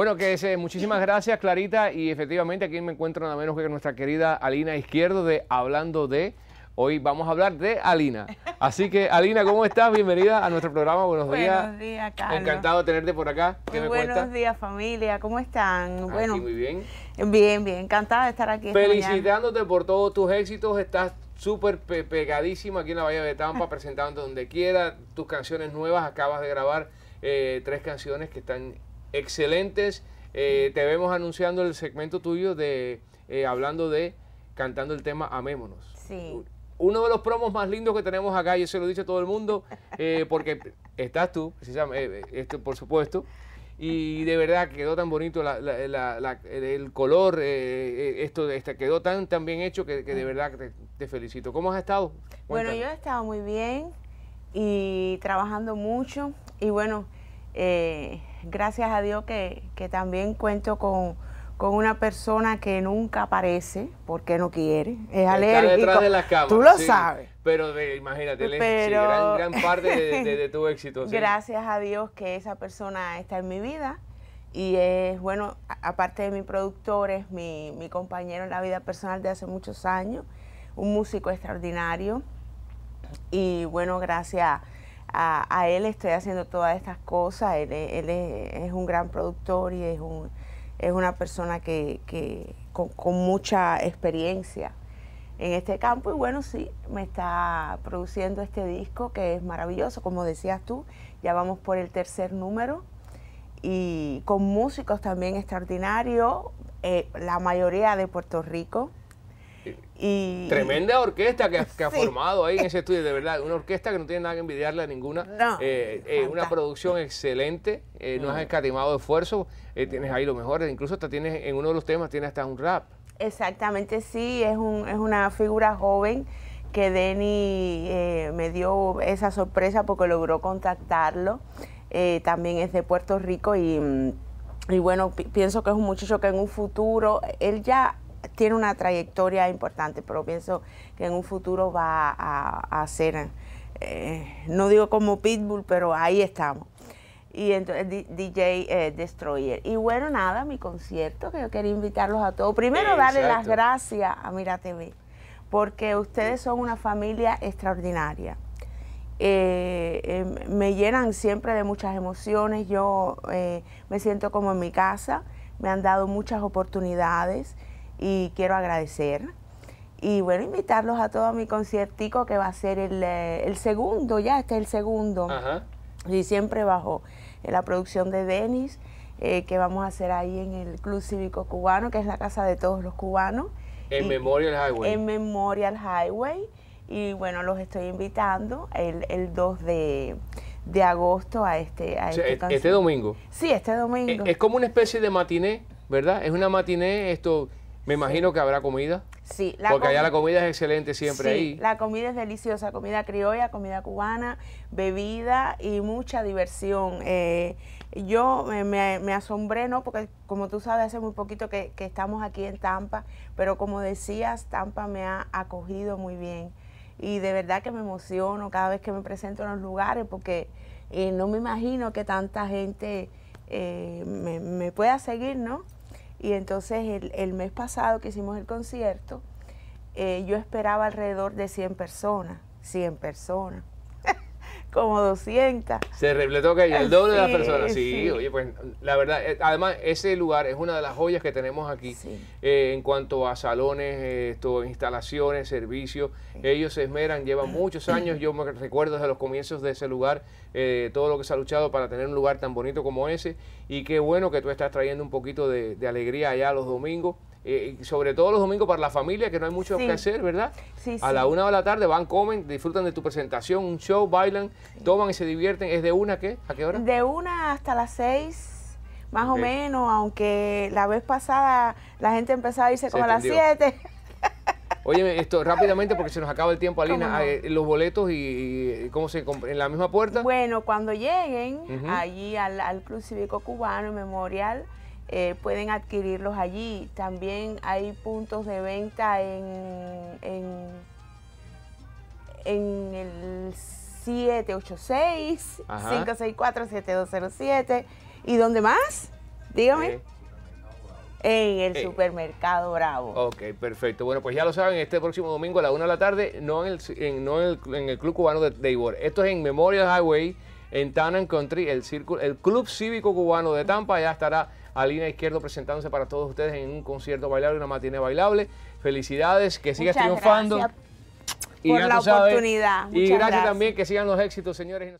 Bueno, que es, eh, muchísimas gracias, Clarita. Y efectivamente aquí me encuentro nada menos que nuestra querida Alina Izquierdo de Hablando de. Hoy vamos a hablar de Alina. Así que, Alina, ¿cómo estás? Bienvenida a nuestro programa. Buenos, días. Buenos días, Carlos. Encantado de tenerte por acá. buenos días, familia. ¿Cómo están? muy bien. Bien, bien. Encantada de estar aquí. Felicitándote por todos tus éxitos. Estás súper pegadísimo pegadísima aquí en la Bahía de Tampa, presentando donde quiera. Tus canciones nuevas. Acabas de grabar eh, tres canciones que están excelentes. Eh, te vemos anunciando el segmento tuyo de eh, hablando de cantando el tema Amémonos. Sí. Uno de los promos más lindos que tenemos acá, y se lo dice todo el mundo, eh, porque estás tú, precisamente, esto, por supuesto, y de verdad quedó tan bonito el color, esto este, quedó tan, bien hecho que, de verdad te, felicito. ¿Cómo has estado? Bueno, yo he estado muy bien y trabajando mucho, y bueno, eh, gracias a Dios que, también cuento con, una persona que nunca aparece porque no quiere, es Está de Tú lo sabes. Pero de, imagínate, gran, parte de, tu éxito. Gracias a Dios que esa persona está en mi vida y es, bueno, aparte de mi productor, es mi, mi, compañero en la vida personal de hace muchos años, un músico extraordinario y bueno, gracias a, él estoy haciendo todas estas cosas. Él, es, un gran productor y es, un, una persona que, con, mucha experiencia en este campo. Y bueno, sí, me está produciendo este disco que es maravilloso. Como decías tú, ya vamos por el tercer número. Y con músicos también extraordinarios, eh, la mayoría de Puerto Rico. Tremenda orquesta que, ha, formado ahí en ese estudio, de verdad. Una orquesta que no tiene nada que envidiarle a ninguna. Eh, eh, una producción excelente, eh, no has mm. escatimado esfuerzo, tienes ahí lo mejor. Incluso hasta tienes, en uno de los temas tiene hasta un rap. Exactamente, sí, es, una figura joven que Denny me dio esa sorpresa porque logró contactarlo. también es de Puerto Rico y mm, bueno, pienso que es un muchacho que en un futuro, él ya tiene una trayectoria importante, pero pienso que en un futuro va a, ser, eh, no digo como Pitbull, pero ahí estamos. Y entonces DJ eh, Destroyer. Y bueno, nada, mi concierto, que yo quería invitarlos a todos. Primero, darle las gracias a Mira TV, porque ustedes son una familia extraordinaria. Eh, em, me llenan siempre de muchas emociones, yo me siento como en mi casa, me han dado muchas oportunidades y quiero agradecer. Y bueno, invitarlos a todo mi conciertico que va a ser eh, el, segundo, ya este es el segundo. Ajá. Y siempre bajo eh, la producción de Denis, eh, que vamos a hacer ahí en el Club Cívico Cubano, que es la casa de todos los cubanos. En Memorial Highway. En Memorial Highway. Y bueno, los estoy invitando el, el 2 de, agosto a este a este, e-, este domingo. Sí, este domingo. Es, es como una especie de matiné, ¿verdad? Es una matiné esto me imagino que habrá comida. Sí, la porque allá la comida es excelente siempre sí, ahí. La comida es deliciosa, comida criolla, comida cubana, bebida y mucha diversión. Eh, yo me, me, asombré, ¿no? Porque como tú sabes, hace muy poquito que, estamos aquí en Tampa, pero como decías, Tampa me ha acogido muy bien. Y de verdad que me emociono cada vez que me presento en los lugares porque eh, no me imagino que tanta gente eh, me, me pueda seguir, ¿no? Y entonces el, el mes pasado que hicimos el concierto, eh, yo esperaba alrededor de 100 personas, 100 personas como 200. Se que hay el eh, doble de las personas. Sí, oye, pues la verdad, eh, además ese lugar es una de las joyas que tenemos aquí eh, en cuanto a salones, instalaciones, servicios. Ellos se esmeran, llevan muchos años. Yo me recuerdo desde los comienzos de ese lugar todo lo que se ha luchado para tener un lugar tan bonito como ese. Y qué bueno que tú estás trayendo un poquito de, de alegría allá los domingos. Eh, sobre todo los domingos para la familia, que no hay mucho que hacer, ¿verdad? a la una de la tarde van, comen, disfrutan de tu presentación, un show, bailan, toman y se divierten. ¿Es de una qué? ¿A qué hora? De una hasta las seis más o menos, aunque la vez pasada la gente empezaba a irse como a las siete. Oye, esto rápidamente porque se nos acaba el tiempo, Alina, ah, eh, los boletos y, cómo se en la misma puerta. Bueno, cuando lleguen allí al, al Club Cívico Cubano Memorial, eh, pueden adquirirlos allí. También hay puntos de venta en, en, el 786-564-7207. ¿Y dónde más? Dígame. Eh. En el eh. supermercado Bravo. Ok, perfecto. Bueno, pues ya lo saben, este próximo domingo a la una de la tarde, no en el, el, Club Cubano de, de Esto es en Memorial Highway en Town Country, el, círculo, el Club Cívico Cubano de Tampa. Ya estará a línea Izquierdo presentándose para todos ustedes en un concierto bailable, una matiné bailable. Felicidades, que sigas triunfando. y por la oportunidad. y gracias, también que sigan los éxitos, señores.